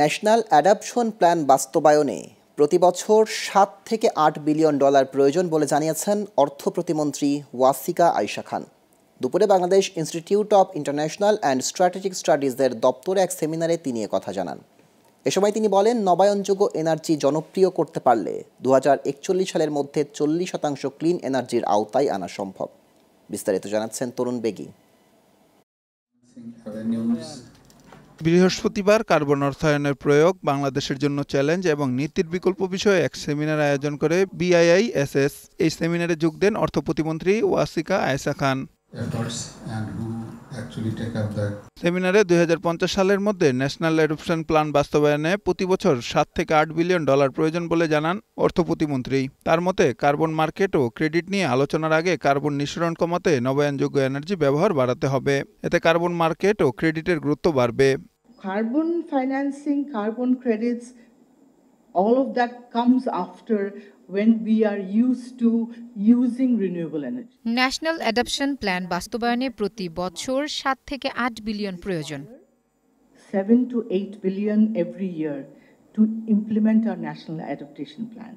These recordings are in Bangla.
ন্যাশনাল অ্যাডাপশন প্ল্যান বাস্তবায়নে প্রতিবছর সাত থেকে আট বিলিয়ন ডলার প্রয়োজন বলে জানিয়েছেন অর্থ প্রতিমন্ত্রী ওয়াসিকা আয়শা খান দুপুরে Bangladesh institute of international and strategic স্টাডিজের দপ্তরে এক সেমিনারে তিনি কথা জানান এ সময় তিনি বলেন নবায়নযোগ্য এনার্জি জনপ্রিয় করতে পারলে দু সালের মধ্যে চল্লিশ শতাংশ ক্লিন এনার্জির আওতায় আনা সম্ভব বিস্তারিত জানাচ্ছেন তরুণ বেগী বৃহস্পতিবার কার্বন অর্থায়নের প্রয়োগ বাংলাদেশের জন্য চ্যালেঞ্জ এবং নীতির বিকল্প বিষয়ে এক সেমিনার আয়োজন করে বিআইআইএসএস এই সেমিনারে যোগ দেন অর্থ প্রতিমন্ত্রী ওয়াসিকা আয়েসা খান সেমিনারে দুই সালের মধ্যে ন্যাশনাল অ্যাডপশন প্ল্যান বাস্তবায়নে প্রতি বছর সাত থেকে আট বিলিয়ন ডলার প্রয়োজন বলে জানান অর্থ প্রতিমন্ত্রী তার মতে কার্বন মার্কেট ও ক্রেডিট নিয়ে আলোচনার আগে কার্বন নিঃসরণ কমাতে নবায়নযোগ্য এনার্জি ব্যবহার বাড়াতে হবে এতে কার্বন মার্কেট ও ক্রেডিটের গুরুত্ব বাড়বে carbon financing carbon credits all of that comes after when we are used to using renewable energy. National Adoption Plan বাস্তবায়নে প্রতি বছর 7 থেকে 8 বিলিয়ন প্রয়োজন 7 to 8 billion every year to implement our national adaptation plan.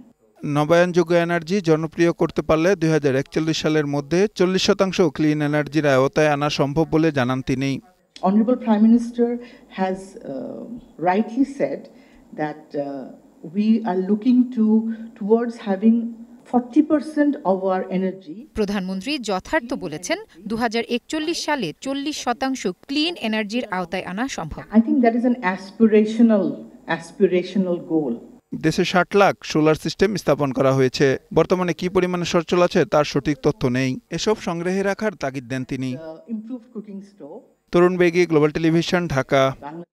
নবায়নযোগ্য এনার্জি জনপ্রিয় করতে পারলে দুই সালের মধ্যে চল্লিশ শতাংশ ক্লিন এনার্জির আয়তায় আনা সম্ভব বলে জানান তিনি Honorable prime minister has rightly said that প্রধানমন্ত্রী যথার্থ বলেছেন দু সালে চল্লিশ শতাংশ ক্লিন এনার্জির আওতায় আনা সম্ভব দেশে ষাট লাখ সোলার সিস্টেম স্থাপন করা হয়েছে বর্তমানে কি পরিমাণে সচল আছে তার সঠিক তথ্য নেই এসব সংগ্রহে রাখার তাগিদ দেন তিনি তরুণ বেগী গ্লোবাল টেলিভিশন ঢাকা